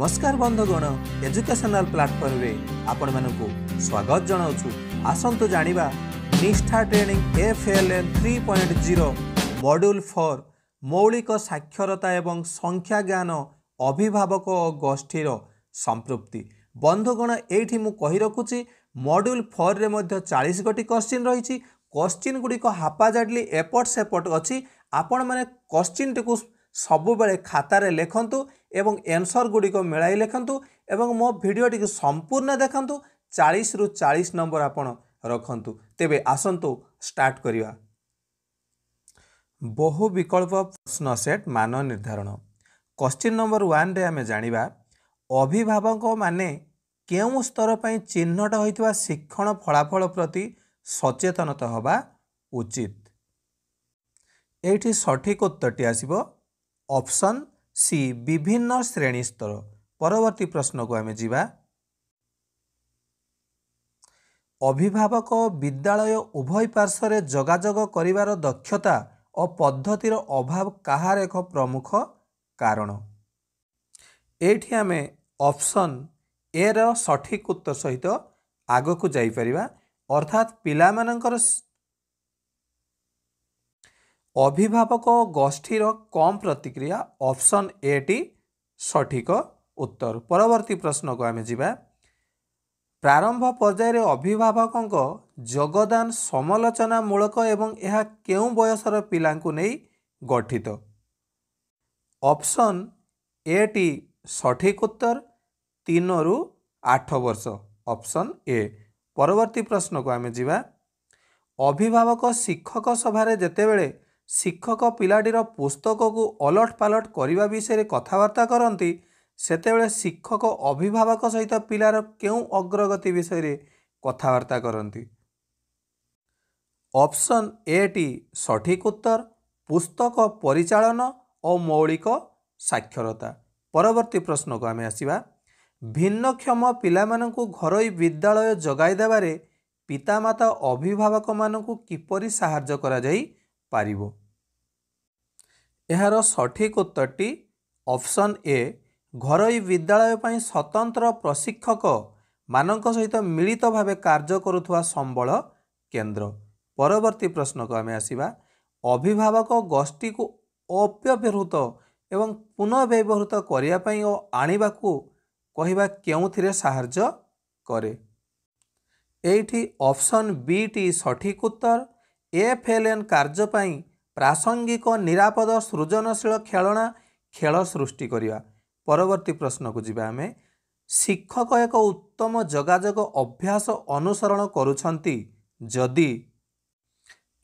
ନମସ୍କାର ବନ୍ଧୁଗଣ ଏଜୁକେସନାଲ୍ ପ୍ଲାଟଫର୍ମରେ ଆପଣମାନଙ୍କୁ ସ୍ୱାଗତ ଜଣାଉଛୁ ଆସନ୍ତୁ ଜାଣିବା ନିଷ୍ଠା training F L N three point zero module four ମୌଳିକ ସାକ୍ଷରତା ଏବଂ ସଂଖ୍ୟା ଜ୍ଞାନ ଅଭିଭାବକ ଓ ଗୋଷ୍ଠୀର ସମ୍ପୃକ୍ତି ବନ୍ଧୁଗଣ ଏଇଠି ମୁଁ କହି ରଖୁଛି ମଡ୍ୟୁଲ୍ ଫୋର୍ରେ ମଧ୍ୟ ଚାଳିଶ ଗୋଟି କ୍ୱଶ୍ଚିନ୍ ରହିଛି କ୍ୱଶ୍ଚିନ୍ ଗୁଡ଼ିକ ହାପାଜାଡ଼ିଲି ଏପଟ ସେପଟ ଅଛି ଆପଣମାନେ କ୍ୱଶ୍ଚିନ୍ଟିକୁ ସବୁବେଳେ ଖାତାରେ ଲେଖନ୍ତୁ ଏବଂ ଏନ୍ସର୍ ଗୁଡ଼ିକ ମିଳାଇ ଲେଖନ୍ତୁ ଏବଂ ମୋ ଭିଡ଼ିଓଟିକୁ ସମ୍ପୂର୍ଣ୍ଣ ଦେଖନ୍ତୁ ଚାଳିଶରୁ ଚାଳିଶ ନମ୍ବର ଆପଣ ରଖନ୍ତୁ ତେବେ ଆସନ୍ତୁ ଷ୍ଟାର୍ଟ କରିବା ବହୁ ବିକଳ୍ପ ପ୍ରଶ୍ନ ସେଟ୍ ମାନ ନିର୍ଦ୍ଧାରଣ କ୍ୱଶ୍ଚିନ୍ ନମ୍ବର ୱାନ୍ରେ ଆମେ ଜାଣିବା ଅଭିଭାବକମାନେ କେଉଁ ସ୍ତର ପାଇଁ ଚିହ୍ନଟ ହୋଇଥିବା ଶିକ୍ଷଣ ଫଳାଫଳ ପ୍ରତି ସଚେତନତା ହେବା ଉଚିତ ଏଇଠି ସଠିକ୍ ଉତ୍ତରଟି ଆସିବ ଅପ୍ସନ୍ ସି ବିଭିନ୍ନ ଶ୍ରେଣୀ ସ୍ତର ପରବର୍ତ୍ତୀ ପ୍ରଶ୍ନକୁ ଆମେ ଯିବା ଅଭିଭାବକ ବିଦ୍ୟାଳୟ ଉଭୟ ପାର୍ଶ୍ୱରେ ଯୋଗାଯୋଗ କରିବାର ଦକ୍ଷତା ଓ ପଦ୍ଧତିର ଅଭାବ କାହାର ଏକ ପ୍ରମୁଖ କାରଣ ଏଇଠି ଆମେ ଅପ୍ସନ୍ ଏର ସଠିକ୍ ଉତ୍ତର ସହିତ ଆଗକୁ ଯାଇପାରିବା ଅର୍ଥାତ୍ ପିଲାମାନଙ୍କର ଅଭିଭାବକ ଗୋଷ୍ଠୀର କମ୍ ପ୍ରତିକ୍ରିୟା ଅପସନ୍ ଏ ଟି ସଠିକ ଉତ୍ତର ପରବର୍ତ୍ତୀ ପ୍ରଶ୍ନକୁ ଆମେ ଯିବା ପ୍ରାରମ୍ଭ ପର୍ଯ୍ୟାୟରେ ଅଭିଭାବକଙ୍କ ଯୋଗଦାନ ସମାଲୋଚନାମୂଳକ ଏବଂ ଏହା କେଉଁ ବୟସର ପିଲାଙ୍କୁ ନେଇ ଗଠିତ ଅପସନ୍ ଏ ଟି ସଠିକ ଉତ୍ତର ତିନରୁ ଆଠ ବର୍ଷ ଅପସନ୍ ଏ ପରବର୍ତ୍ତୀ ପ୍ରଶ୍ନକୁ ଆମେ ଯିବା ଅଭିଭାବକ ଶିକ୍ଷକ ସଭାରେ ଯେତେବେଳେ ଶିକ୍ଷକ ପିଲାଟିର ପୁସ୍ତକକୁ ଅଲଟ ପାଲଟ କରିବା ବିଷୟରେ କଥାବାର୍ତ୍ତା କରନ୍ତି ସେତେବେଳେ ଶିକ୍ଷକ ଅଭିଭାବକ ସହିତ ପିଲାର କେଉଁ ଅଗ୍ରଗତି ବିଷୟରେ କଥାବାର୍ତ୍ତା କରନ୍ତି ଅପସନ୍ ଏ ଟି ସଠିକ୍ ଉତ୍ତର ପୁସ୍ତକ ପରିଚାଳନା ଓ ମୌଳିକ ସାକ୍ଷରତା ପରବର୍ତ୍ତୀ ପ୍ରଶ୍ନକୁ ଆମେ ଆସିବା ଭିନ୍ନକ୍ଷମ ପିଲାମାନଙ୍କୁ ଘରୋଇ ବିଦ୍ୟାଳୟ ଯୋଗାଇ ଦେବାରେ ପିତାମାତା ଅଭିଭାବକମାନଙ୍କୁ କିପରି ସାହାଯ୍ୟ କରାଯାଇ ପାରିବ ଏହାର ସଠିକ ଉତ୍ତରଟି ଅପସନ୍ ଏ ଘରୋଇ ବିଦ୍ୟାଳୟ ପାଇଁ ସ୍ୱତନ୍ତ୍ର ପ୍ରଶିକ୍ଷକମାନଙ୍କ ସହିତ ମିଳିତ ଭାବେ କାର୍ଯ୍ୟ କରୁଥିବା ସମ୍ବଳ କେନ୍ଦ୍ର ପରବର୍ତ୍ତୀ ପ୍ରଶ୍ନକୁ ଆମେ ଆସିବା ଅଭିଭାବକ ଗୋଷ୍ଠୀକୁ ଅପବ୍ୟବହୃତ ଏବଂ ପୁନଃବ୍ୟବହୃତ କରିବା ପାଇଁ ଓ ଆଣିବାକୁ କହିବା କେଉଁଥିରେ ସାହାଯ୍ୟ କରେ ଏଇଠି ଅପସନ୍ ବିଟି ସଠିକ ଉତ୍ତର ଏଫ୍ଏଲ୍ଏନ୍ କାର୍ଯ୍ୟ ପାଇଁ ପ୍ରାସଙ୍ଗିକ ନିରାପଦ ସୃଜନଶୀଳ ଖେଳଣା ଖେଳ ସୃଷ୍ଟି କରିବା ପରବର୍ତ୍ତୀ ପ୍ରଶ୍ନକୁ ଯିବା ଆମେ ଶିକ୍ଷକ ଏକ ଉତ୍ତମ ଯୋଗାଯୋଗ ଅଭ୍ୟାସ ଅନୁସରଣ କରୁଛନ୍ତି ଯଦି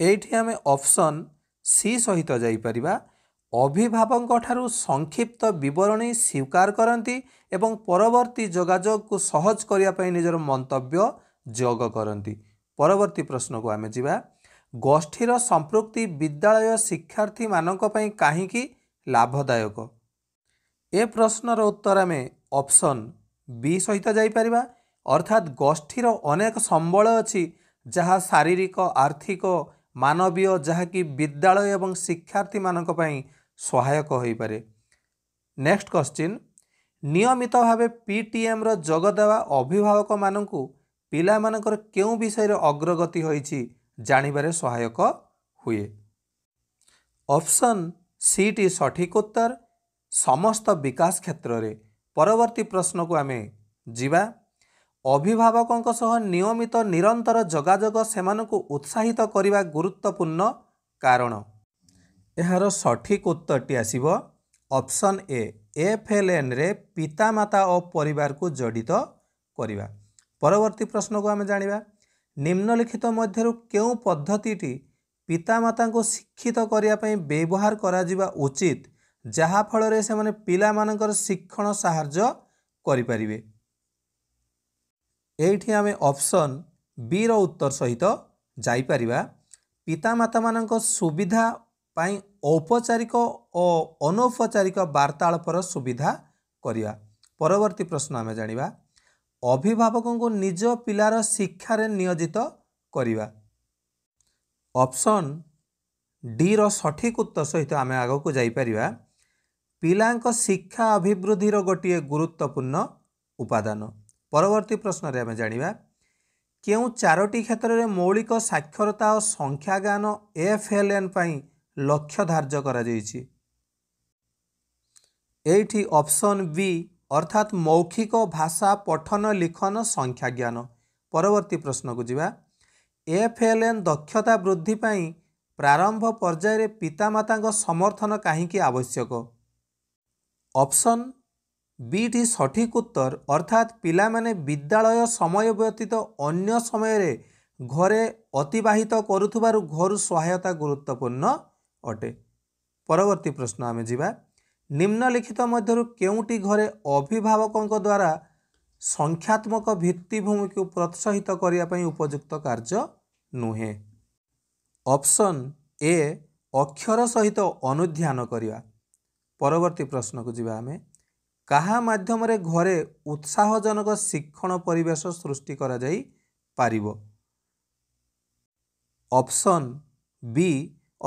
ଏଇଠି ଆମେ ଅପସନ୍ ସି ସହିତ ଯାଇପାରିବା ଅଭିଭାବକଙ୍କଠାରୁ ସଂକ୍ଷିପ୍ତ ବିବରଣୀ ସ୍ୱୀକାର କରନ୍ତି ଏବଂ ପରବର୍ତ୍ତୀ ଯୋଗାଯୋଗକୁ ସହଜ କରିବା ପାଇଁ ନିଜର ମନ୍ତବ୍ୟ ଯୋଗ କରନ୍ତି ପରବର୍ତ୍ତୀ ପ୍ରଶ୍ନକୁ ଆମେ ଯିବା ଗୋଷ୍ଠୀର ସମ୍ପୃକ୍ତି ବିଦ୍ୟାଳୟ ଶିକ୍ଷାର୍ଥୀମାନଙ୍କ ପାଇଁ କାହିଁକି ଲାଭଦାୟକ ଏ ପ୍ରଶ୍ନର ଉତ୍ତର ଆମେ ଅପସନ୍ ବି ସହିତ ଯାଇପାରିବା ଅର୍ଥାତ୍ ଗୋଷ୍ଠୀର ଅନେକ ସମ୍ବଳ ଅଛି ଯାହା ଶାରୀରିକ ଆର୍ଥିକ ମାନବୀୟ ଯାହାକି ବିଦ୍ୟାଳୟ ଏବଂ ଶିକ୍ଷାର୍ଥୀମାନଙ୍କ ପାଇଁ ସହାୟକ ହୋଇପାରେ ନେକ୍ସଟ କ୍ୱଶ୍ଚିନ୍ ନିୟମିତ ଭାବେ ପି ପିଟିଏମ୍ର ଯୋଗ ଦେବା ଅଭିଭାବକମାନଙ୍କୁ ପିଲାମାନଙ୍କର କେଉଁ ବିଷୟରେ ଅଗ୍ରଗତି ହୋଇଛି ଜାଣିବାରେ ସହାୟକ ହୁଏ ଅପସନ୍ ସିଟି ସଠିକୋତ୍ତର ସମସ୍ତ ବିକାଶ କ୍ଷେତ୍ରରେ ପରବର୍ତ୍ତୀ ପ୍ରଶ୍ନକୁ ଆମେ ଯିବା ଅଭିଭାବକଙ୍କ ସହ ନିୟମିତ ନିରନ୍ତର ଯୋଗାଯୋଗ ସେମାନଙ୍କୁ ଉତ୍ସାହିତ କରିବା ଗୁରୁତ୍ୱପୂର୍ଣ୍ଣ କାରଣ ଏହାର ସଠିକ ଉତ୍ତରଟି ଆସିବ ଅପସନ୍ ଏ ଏଫ୍ ଏଲ୍ ଏନ୍ରେ ପିତାମାତା ଓ ପରିବାରକୁ ଜଡ଼ିତ କରିବା ପରବର୍ତ୍ତୀ ପ୍ରଶ୍ନକୁ ଆମେ ଜାଣିବା ନିମ୍ନଲିଖିତ ମଧ୍ୟରୁ କେଉଁ ପଦ୍ଧତିଟି ପିତାମାତାଙ୍କୁ ଶିକ୍ଷିତ କରିବା ପାଇଁ ବ୍ୟବହାର କରାଯିବା ଉଚିତ ଯାହାଫଳରେ ସେମାନେ ପିଲାମାନଙ୍କର ଶିକ୍ଷଣ ସାହାଯ୍ୟ କରିପାରିବେ ଏଇଠି ଆମେ ଅପସନ୍ ବିର ଉତ୍ତର ସହିତ ଯାଇପାରିବା ପିତାମାତାମାନଙ୍କ ସୁବିଧା ପାଇଁ ଔପଚାରିକ ଓ ଅନୌପଚାରିକ ବାର୍ତ୍ତାଳପର ସୁବିଧା କରିବା ପରବର୍ତ୍ତୀ ପ୍ରଶ୍ନ ଆମେ ଜାଣିବା ଅଭିଭାବକଙ୍କୁ ନିଜ ପିଲାର ଶିକ୍ଷାରେ ନିୟୋଜିତ କରିବା ଅପସନ୍ ଡିର ସଠିକ ଉତ୍ତର ସହିତ ଆମେ ଆଗକୁ ଯାଇପାରିବା ପିଲାଙ୍କ ଶିକ୍ଷା ଅଭିବୃଦ୍ଧିର ଗୋଟିଏ ଗୁରୁତ୍ୱପୂର୍ଣ୍ଣ ଉପାଦାନ ପରବର୍ତ୍ତୀ ପ୍ରଶ୍ନରେ ଆମେ ଜାଣିବା କେଉଁ ଚାରୋଟି କ୍ଷେତ୍ରରେ ମୌଳିକ ସାକ୍ଷରତା ଓ ସଂଖ୍ୟାଜ୍ଞାନ ଏଫ୍ ଏଲ୍ ଏନ୍ ପାଇଁ ଲକ୍ଷ୍ୟ ଧାର୍ଯ୍ୟ କରାଯାଇଛି ଏଇଠି ଅପସନ୍ ବି ଅର୍ଥାତ୍ ମୌଖିକ ଭାଷା ପଠନ ଲିଖନ ସଂଖ୍ୟା ଜ୍ଞାନ ପରବର୍ତ୍ତୀ ପ୍ରଶ୍ନକୁ ଯିବା ଏଫ୍ ଏଲ୍ ଏନ୍ ଦକ୍ଷତା ବୃଦ୍ଧି ପାଇଁ ପ୍ରାରମ୍ଭ ପର୍ଯ୍ୟାୟରେ ପିତାମାତାଙ୍କ ସମର୍ଥନ କାହିଁକି ଆବଶ୍ୟକ ଅପ୍ସନ୍ ବିଟି ସଠିକ୍ ଉତ୍ତର ଅର୍ଥାତ୍ ପିଲାମାନେ ବିଦ୍ୟାଳୟ ସମୟ ବ୍ୟତୀତ ଅନ୍ୟ ସମୟରେ ଘରେ ଅତିବାହିତ କରୁଥିବାରୁ ଘରୁ ସହାୟତା ଗୁରୁତ୍ୱପୂର୍ଣ୍ଣ ଅଟେ ପରବର୍ତ୍ତୀ ପ୍ରଶ୍ନ ଆମେ ଯିବା ନିମ୍ନଲିଖିତ ମଧ୍ୟରୁ କେଉଁଟି ଘରେ ଅଭିଭାବକଙ୍କ ଦ୍ୱାରା ସଂଖ୍ୟାତ୍ମକ ଭିତ୍ତିଭୂମିକୁ ପ୍ରୋତ୍ସାହିତ କରିବା ପାଇଁ ଉପଯୁକ୍ତ କାର୍ଯ୍ୟ ନୁହେଁ ଅପସନ୍ ଏ ଅକ୍ଷର ସହିତ ଅନୁଧ୍ୟାନ କରିବା ପରବର୍ତ୍ତୀ ପ୍ରଶ୍ନକୁ ଯିବା ଆମେ କାହା ମାଧ୍ୟମରେ ଘରେ ଉତ୍ସାହଜନକ ଶିକ୍ଷଣ ପରିବେଶ ସୃଷ୍ଟି କରାଯାଇ ପାରିବ ଅପସନ୍ ବି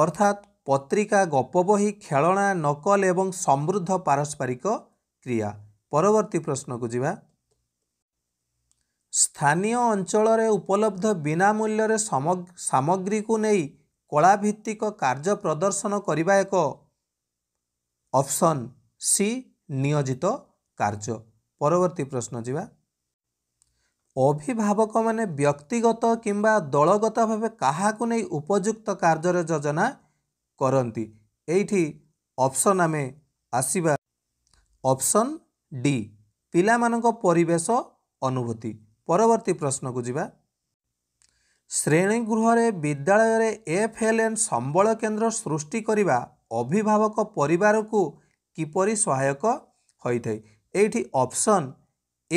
ଅର୍ଥାତ୍ ପତ୍ରିକା ଗପ ବହି ଖେଳଣା ନକଲ ଏବଂ ସମୃଦ୍ଧ ପାରସ୍ପରିକ କ୍ରିୟା ପରବର୍ତ୍ତୀ ପ୍ରଶ୍ନକୁ ଯିବା ସ୍ଥାନୀୟ ଅଞ୍ଚଳରେ ଉପଲବ୍ଧ ବିନା ବିନାମୂଲ୍ୟରେ ସାମଗ୍ରୀକୁ ନେଇ କଳା ଭିତ୍ତିକ କାର୍ଯ୍ୟ ପ୍ରଦର୍ଶନ କରିବା ଏକ ଅପସନ୍ ସି ନିୟୋଜିତ କାର୍ଯ୍ୟ ପରବର୍ତ୍ତୀ ପ୍ରଶ୍ନ ଯିବା ଅଭିଭାବକମାନେ ବ୍ୟକ୍ତିଗତ କିମ୍ବା ଦଳଗତ ଭାବେ କାହାକୁ ନେଇ ଉପଯୁକ୍ତ କାର୍ଯ୍ୟରେ ଯୋଜନା କରନ୍ତି ଏଇଠି ଅପ୍ସନ୍ ଆମେ ଆସିବା ଅପ୍ସନ୍ ଡି ପିଲାମାନଙ୍କ ପରିବେଶ ଅନୁଭୂତି ପରବର୍ତ୍ତୀ ପ୍ରଶ୍ନକୁ ଯିବା ଶ୍ରେଣୀଗୃହରେ ବିଦ୍ୟାଳୟରେ ଏଫ୍ ଏଲ୍ ଏନ୍ ସମ୍ବଳ କେନ୍ଦ୍ର ସୃଷ୍ଟି କରିବା ଅଭିଭାବକ ପରିବାରକୁ କିପରି ସହାୟକ ହୋଇଥାଏ ଏଇଠି ଅପ୍ସନ୍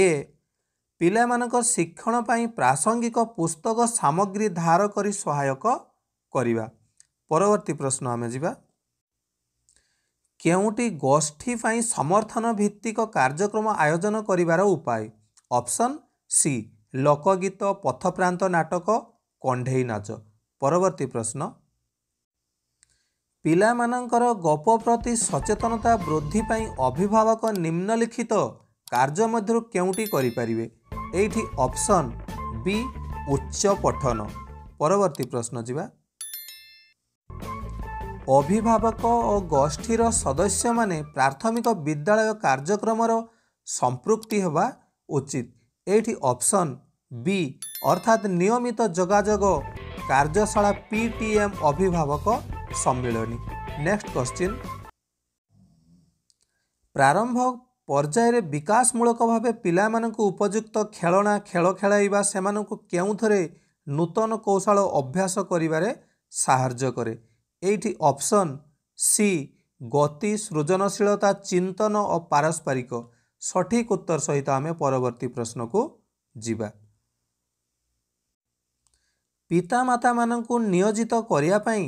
ଏ ପିଲାମାନଙ୍କ ଶିକ୍ଷଣ ପାଇଁ ପ୍ରାସଙ୍ଗିକ ପୁସ୍ତକ ସାମଗ୍ରୀ ଧାର କରି ସହାୟକ କରିବା ପରବର୍ତ୍ତୀ ପ୍ରଶ୍ନ ଆମେ ଯିବା କେଉଁଟି ଗୋଷ୍ଠୀ ପାଇଁ ସମର୍ଥନ ଭିତ୍ତିକ କାର୍ଯ୍ୟକ୍ରମ ଆୟୋଜନ କରିବାର ଉପାୟ ଅପ୍ସନ୍ ସି ଲୋକଗୀତ ପଥପ୍ରାନ୍ତ ନାଟକ କଣ୍ଢେଇ ନାଚ ପରବର୍ତ୍ତୀ ପ୍ରଶ୍ନ ପିଲାମାନଙ୍କର ଗପ ପ୍ରତି ସଚେତନତା ବୃଦ୍ଧି ପାଇଁ ଅଭିଭାବକ ନିମ୍ନଲିଖିତ କାର୍ଯ୍ୟ ମଧ୍ୟରୁ କେଉଁଟି କରିପାରିବେ ଏଇଠି ଅପ୍ସନ୍ ବି ଉଚ୍ଚ ପଠନ ପରବର୍ତ୍ତୀ ପ୍ରଶ୍ନ ଯିବା ଅଭିଭାବକ ଓ ଗୋଷ୍ଠୀର ସଦସ୍ୟମାନେ ପ୍ରାଥମିକ ବିଦ୍ୟାଳୟ କାର୍ଯ୍ୟକ୍ରମର ସମ୍ପୃକ୍ତି ହେବା ଉଚିତ ଏଇଠି ଅପ୍ସନ୍ ବି ଅର୍ଥାତ୍ ନିୟମିତ ଯୋଗାଯୋଗ କାର୍ଯ୍ୟଶାଳା ପି ଟି ଏମ୍ ଅଭିଭାବକ ସମ୍ମିଳନୀ ନେକ୍ସଟ କ୍ୱଶ୍ଚିନ୍ ପ୍ରାରମ୍ଭ ପର୍ଯ୍ୟାୟରେ ବିକାଶମୂଳକ ଭାବେ ପିଲାମାନଙ୍କୁ ଉପଯୁକ୍ତ ଖେଳଣା ଖେଳ ଖେଳାଇବା ସେମାନଙ୍କୁ କେଉଁଥିରେ ନୂତନ କୌଶଳ ଅଭ୍ୟାସ କରିବାରେ ସାହାଯ୍ୟ କରେ ଏଇଠି ଅପ୍ସନ୍ ସି ଗତି ସୃଜନଶୀଳତା ଚିନ୍ତନ ଓ ପାରସ୍ପରିକ ସଠିକ୍ ଉତ୍ତର ସହିତ ଆମେ ପରବର୍ତ୍ତୀ ପ୍ରଶ୍ନକୁ ଯିବା ପିତାମାତାମାନଙ୍କୁ ନିୟୋଜିତ କରିବା ପାଇଁ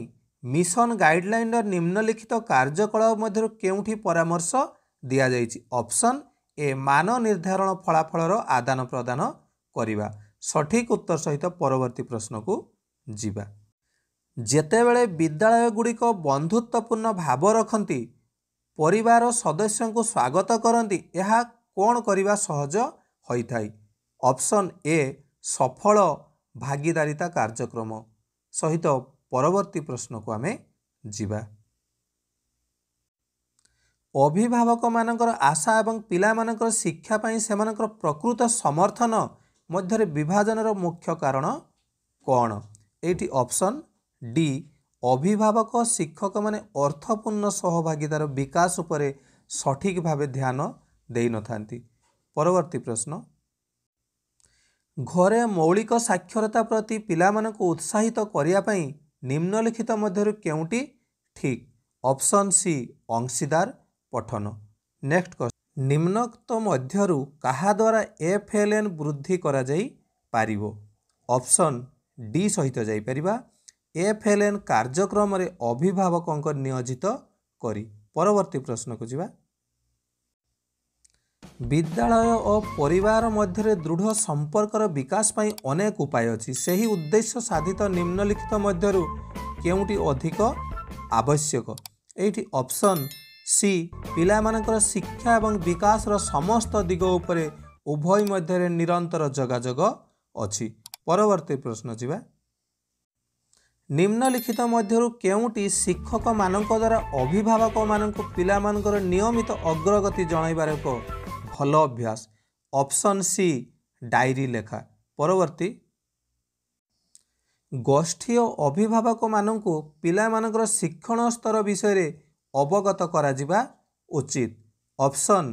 ମିଶନ ଗାଇଡ଼ଲାଇନ୍ର ନିମ୍ନଲିଖିତ କାର୍ଯ୍ୟକଳାପ ମଧ୍ୟରୁ କେଉଁଠି ପରାମର୍ଶ ଦିଆଯାଇଛି ଅପ୍ସନ୍ ଏ ମାନ ନିର୍ଦ୍ଧାରଣ ଫଳାଫଳର ଆଦାନ ପ୍ରଦାନ କରିବା ସଠିକ୍ ଉତ୍ତର ସହିତ ପରବର୍ତ୍ତୀ ପ୍ରଶ୍ନକୁ ଯିବା ଯେତେବେଳେ ବିଦ୍ୟାଳୟଗୁଡ଼ିକ ବନ୍ଧୁତ୍ୱପୂର୍ଣ୍ଣ ଭାବ ରଖନ୍ତି ପରିବାର ସଦସ୍ୟଙ୍କୁ ସ୍ୱାଗତ କରନ୍ତି ଏହା କ'ଣ କରିବା ସହଜ ହୋଇଥାଏ ଅପସନ୍ ଏ ସଫଳ ଭାଗିଦାରିତା କାର୍ଯ୍ୟକ୍ରମ ସହିତ ପରବର୍ତ୍ତୀ ପ୍ରଶ୍ନକୁ ଆମେ ଯିବା ଅଭିଭାବକମାନଙ୍କର ଆଶା ଏବଂ ପିଲାମାନଙ୍କର ଶିକ୍ଷା ପାଇଁ ସେମାନଙ୍କର ପ୍ରକୃତ ସମର୍ଥନ ମଧ୍ୟରେ ବିଭାଜନର ମୁଖ୍ୟ କାରଣ କ'ଣ ଏଇଠି ଅପସନ୍ ଡି ଅଭିଭାବକ ଶିକ୍ଷକମାନେ ଅର୍ଥପୂର୍ଣ୍ଣ ସହଭାଗିତାର ବିକାଶ ଉପରେ ସଠିକ୍ ଭାବେ ଧ୍ୟାନ ଦେଇନଥାନ୍ତି ପରବର୍ତ୍ତୀ ପ୍ରଶ୍ନ ଘରେ ମୌଳିକ ସାକ୍ଷରତା ପ୍ରତି ପିଲାମାନଙ୍କୁ ଉତ୍ସାହିତ କରିବା ପାଇଁ ନିମ୍ନଲିଖିତ ମଧ୍ୟରୁ କେଉଁଟି ଠିକ୍ ଅପସନ୍ ସି ଅଂଶୀଦାର ପଠନ ନେକ୍ସଟ କ୍ୱେଶ୍ଚନ୍ ନିମ୍ନକ୍ତ ମଧ୍ୟରୁ କାହା ଦ୍ୱାରା ଏଫ୍ ଏଲ୍ ଏନ୍ ବୃଦ୍ଧି କରାଯାଇପାରିବ ଅପସନ୍ ଡି ସହିତ ଯାଇପାରିବା ଏଫ୍ଏଲ୍ଏନ୍ କାର୍ଯ୍ୟକ୍ରମରେ ଅଭିଭାବକଙ୍କ ନିୟୋଜିତ କରି ପରବର୍ତ୍ତୀ ପ୍ରଶ୍ନକୁ ଯିବା ବିଦ୍ୟାଳୟ ଓ ପରିବାର ମଧ୍ୟରେ ଦୃଢ଼ ସମ୍ପର୍କର ବିକାଶ ପାଇଁ ଅନେକ ଉପାୟ ଅଛି ସେହି ଉଦ୍ଦେଶ୍ୟ ସାଧିତ ନିମ୍ନଲିଖିତ ମଧ୍ୟରୁ କେଉଁଟି ଅଧିକ ଆବଶ୍ୟକ ଏଇଠି ଅପସନ୍ ସି ପିଲାମାନଙ୍କର ଶିକ୍ଷା ଏବଂ ବିକାଶର ସମସ୍ତ ଦିଗ ଉପରେ ଉଭୟ ମଧ୍ୟରେ ନିରନ୍ତର ଯୋଗାଯୋଗ ଅଛି ପରବର୍ତ୍ତୀ ପ୍ରଶ୍ନ ଯିବା ନିମ୍ନଲିଖିତ ମଧ୍ୟରୁ କେଉଁଟି ଶିକ୍ଷକମାନଙ୍କ ଦ୍ୱାରା ଅଭିଭାବକମାନଙ୍କୁ ପିଲାମାନଙ୍କର ନିୟମିତ ଅଗ୍ରଗତି ଜଣାଇବାର ଏକ ଭଲ ଅଭ୍ୟାସ ଅପସନ୍ ସି ଡାଇରୀ ଲେଖା ପରବର୍ତ୍ତୀ ଗୋଷ୍ଠୀ ଓ ଅଭିଭାବକମାନଙ୍କୁ ପିଲାମାନଙ୍କର ଶିକ୍ଷଣ ସ୍ତର ବିଷୟରେ ଅବଗତ କରାଯିବା ଉଚିତ ଅପସନ୍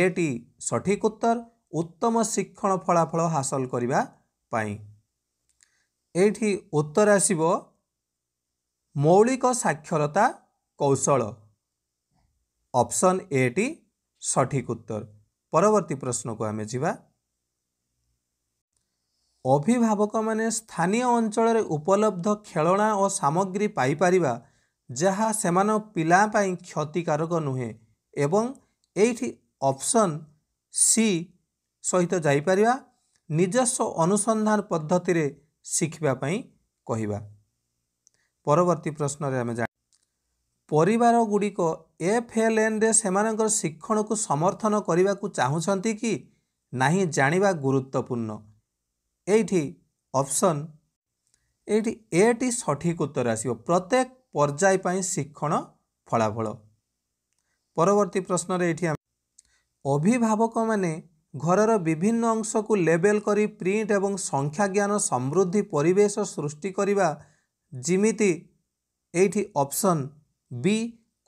ଏ ଟି ସଠିକ୍ ଉତ୍ତର ଉତ୍ତମ ଶିକ୍ଷଣ ଫଳାଫଳ ହାସଲ କରିବା ପାଇଁ ଏଇଠି ଉତ୍ତର ଆସିବ ମୌଳିକ ସାକ୍ଷରତା କୌଶଳ ଅପସନ୍ ଏ ଟି ସଠିକ୍ ଉତ୍ତର ପରବର୍ତ୍ତୀ ପ୍ରଶ୍ନକୁ ଆମେ ଯିବା ଅଭିଭାବକମାନେ ସ୍ଥାନୀୟ ଅଞ୍ଚଳରେ ଉପଲବ୍ଧ ଖେଳଣା ଓ ସାମଗ୍ରୀ ପାଇପାରିବା ଯାହା ସେମାନଙ୍କ ପିଲା ପାଇଁ କ୍ଷତିକାରକ ନୁହେଁ ଏବଂ ଏଇଠି ଅପସନ୍ ସି ସହିତ ଯାଇପାରିବା ନିଜସ୍ୱ ଅନୁସନ୍ଧାନ ପଦ୍ଧତିରେ ଶିଖିବା ପାଇଁ କହିବା ପରବର୍ତ୍ତୀ ପ୍ରଶ୍ନରେ ଆମେ ଜାଣ ପରିବାରଗୁଡ଼ିକ ଏଫ୍ ଏଲ୍ ଏନ୍ରେ ସେମାନଙ୍କର ଶିକ୍ଷଣକୁ ସମର୍ଥନ କରିବାକୁ ଚାହୁଁଛନ୍ତି କି ନାହିଁ ଜାଣିବା ଗୁରୁତ୍ୱପୂର୍ଣ୍ଣ ଏଇଠି ଅପସନ୍ ଏଇଠି ଏଟି ସଠିକ ଉତ୍ତର ଆସିବ ପ୍ରତ୍ୟେକ ପର୍ଯ୍ୟାୟ ପାଇଁ ଶିକ୍ଷଣ ଫଳାଫଳ ପରବର୍ତ୍ତୀ ପ୍ରଶ୍ନରେ ଏଇଠି ଆମେ ଅଭିଭାବକମାନେ ଘରର ବିଭିନ୍ନ ଅଂଶକୁ ଲେବେଲ୍ କରି ପ୍ରିଣ୍ଟ ଏବଂ ସଂଖ୍ୟା ଜ୍ଞାନ ସମୃଦ୍ଧି ପରିବେଶ ସୃଷ୍ଟି କରିବା ଯେମିତି ଏଇଠି ଅପ୍ସନ୍ ବି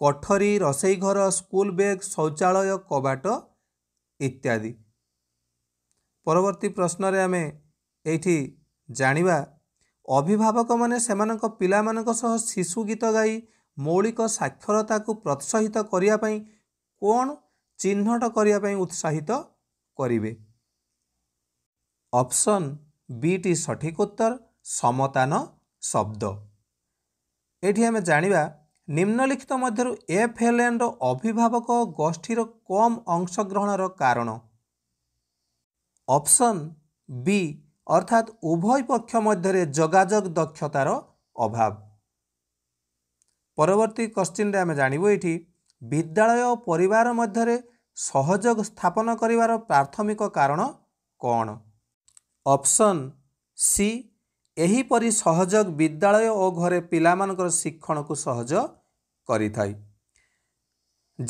କୋଠରୀ ରୋଷେଇ ଘର ସ୍କୁଲ ବ୍ୟାଗ୍ ଶୌଚାଳୟ କବାଟ ଇତ୍ୟାଦି ପରବର୍ତ୍ତୀ ପ୍ରଶ୍ନରେ ଆମେ ଏଇଠି ଜାଣିବା ଅଭିଭାବକମାନେ ସେମାନଙ୍କ ପିଲାମାନଙ୍କ ସହ ଶିଶୁ ଗୀତ ଗାଇ ମୌଳିକ ସାକ୍ଷରତାକୁ ପ୍ରୋତ୍ସାହିତ କରିବା ପାଇଁ କ'ଣ ଚିହ୍ନଟ କରିବା ପାଇଁ ଉତ୍ସାହିତ କରିବେ ଅପ୍ସନ୍ ବି ଟି ସଠିକ୍ ଉତ୍ତର ସମତାନ ଶବ୍ଦ ଏଠି ଆମେ ଜାଣିବା ନିମ୍ନଲିଖିତ ମଧ୍ୟରୁ ଏଫ୍ ଏଲ୍ ଏନ୍ର ଅଭିଭାବକ ଗୋଷ୍ଠୀର କମ୍ ଅଂଶଗ୍ରହଣର କାରଣ ଅପ୍ସନ୍ ବି ଅର୍ଥାତ୍ ଉଭୟ ପକ୍ଷ ମଧ୍ୟରେ ଯୋଗାଯୋଗ ଦକ୍ଷତାର ଅଭାବ ପରବର୍ତ୍ତୀ କ୍ୱଶ୍ଚିନ୍ରେ ଆମେ ଜାଣିବୁ ଏଠି ବିଦ୍ୟାଳୟ ଓ ପରିବାର ମଧ୍ୟରେ ସହଯୋଗ ସ୍ଥାପନ କରିବାର ପ୍ରାଥମିକ କାରଣ କ'ଣ ଅପ୍ସନ୍ ସି ଏହିପରି ସହଯୋଗ ବିଦ୍ୟାଳୟ ଓ ଘରେ ପିଲାମାନଙ୍କର ଶିକ୍ଷଣକୁ ସହଜ କରିଥାଏ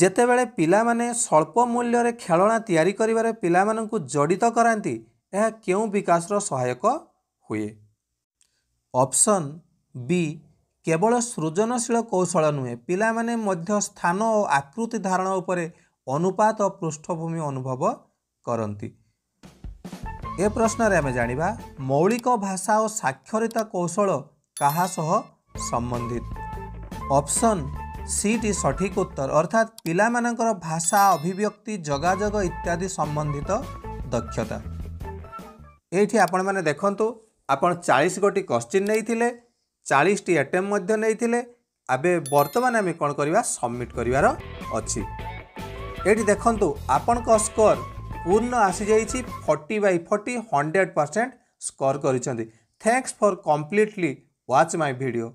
ଯେତେବେଳେ ପିଲାମାନେ ସ୍ୱଳ୍ପ ମୂଲ୍ୟରେ ଖେଳଣା ତିଆରି କରିବାରେ ପିଲାମାନଙ୍କୁ ଜଡ଼ିତ କରାନ୍ତି ଏହା କେଉଁ ବିକାଶର ସହାୟକ ହୁଏ ଅପ୍ସନ୍ ବି କେବଳ ସୃଜନଶୀଳ କୌଶଳ ନୁହେଁ ପିଲାମାନେ ମଧ୍ୟ ସ୍ଥାନ ଓ ଆକୃତି ଧାରଣ ଉପରେ ଅନୁପାତ ପୃଷ୍ଠଭୂମି ଅନୁଭବ କରନ୍ତି ଏ ପ୍ରଶ୍ନରେ ଆମେ ଜାଣିବା ମୌଳିକ ଭାଷା ଓ ସାକ୍ଷରତା କୌଶଳ କାହା ସହ ସମ୍ବନ୍ଧିତ ଅପସନ୍ ସିଟି ସଠିକ୍ ଉତ୍ତର ଅର୍ଥାତ୍ ପିଲାମାନଙ୍କର ଭାଷା ଅଭିବ୍ୟକ୍ତି ଯୋଗାଯୋଗ ଇତ୍ୟାଦି ସମ୍ବନ୍ଧିତ ଦକ୍ଷତା ଏଇଠି ଆପଣମାନେ ଦେଖନ୍ତୁ ଆପଣ ଚାଳିଶ ଗୋଟି କ୍ୱଶ୍ଚିନ୍ ନେଇଥିଲେ ଚାଳିଶଟି ଆଟେମ୍ପ ମଧ୍ୟ ନେଇଥିଲେ ଏବେ ବର୍ତ୍ତମାନ ଆମେ କ'ଣ କରିବା ସବମିଟ୍ କରିବାର ଅଛି ଏଇଠି ଦେଖନ୍ତୁ ଆପଣଙ୍କ ସ୍କୋର ପୂର୍ଣ୍ଣ ଆସିଯାଇଛି forty by forty hundred percent score କରିଛନ୍ତି thanks for completely watch my video